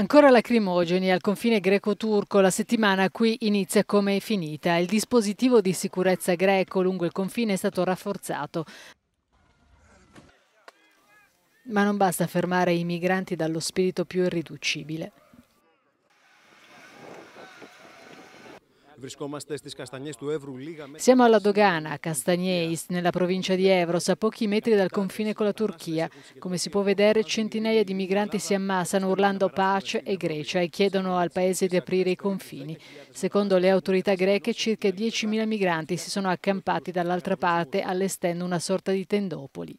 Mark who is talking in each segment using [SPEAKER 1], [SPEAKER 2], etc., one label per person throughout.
[SPEAKER 1] Ancora lacrimogeni al confine greco-turco, la settimana qui inizia come è finita. Il dispositivo di sicurezza greco lungo il confine è stato rafforzato. Ma non basta fermare i migranti dallo spirito più irriducibile. Siamo alla dogana a Castagneis, nella provincia di Evros, a pochi metri dal confine con la Turchia. Come si può vedere, centinaia di migranti si ammassano urlando pace e Grecia e chiedono al paese di aprire i confini. Secondo le autorità greche, circa 10.000 migranti si sono accampati dall'altra parte, allestendo una sorta di tendopoli.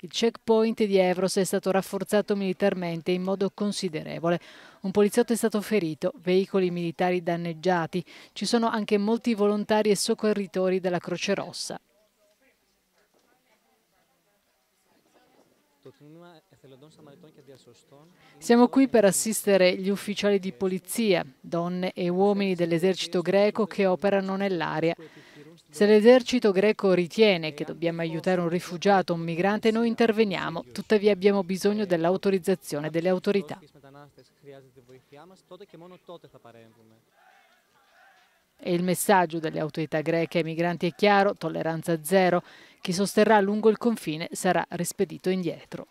[SPEAKER 1] Il checkpoint di Evros è stato rafforzato militarmente in modo considerevole. Un poliziotto è stato ferito, veicoli militari danneggiati. Ci sono anche molti volontari e soccorritori della Croce Rossa. Siamo qui per assistere gli ufficiali di polizia, donne e uomini dell'esercito greco che operano nell'area. Se l'esercito greco ritiene che dobbiamo aiutare un rifugiato un migrante, noi interveniamo, tuttavia abbiamo bisogno dell'autorizzazione delle autorità. E il messaggio delle autorità greche ai migranti è chiaro, tolleranza zero, chi sosterrà lungo il confine sarà rispedito indietro.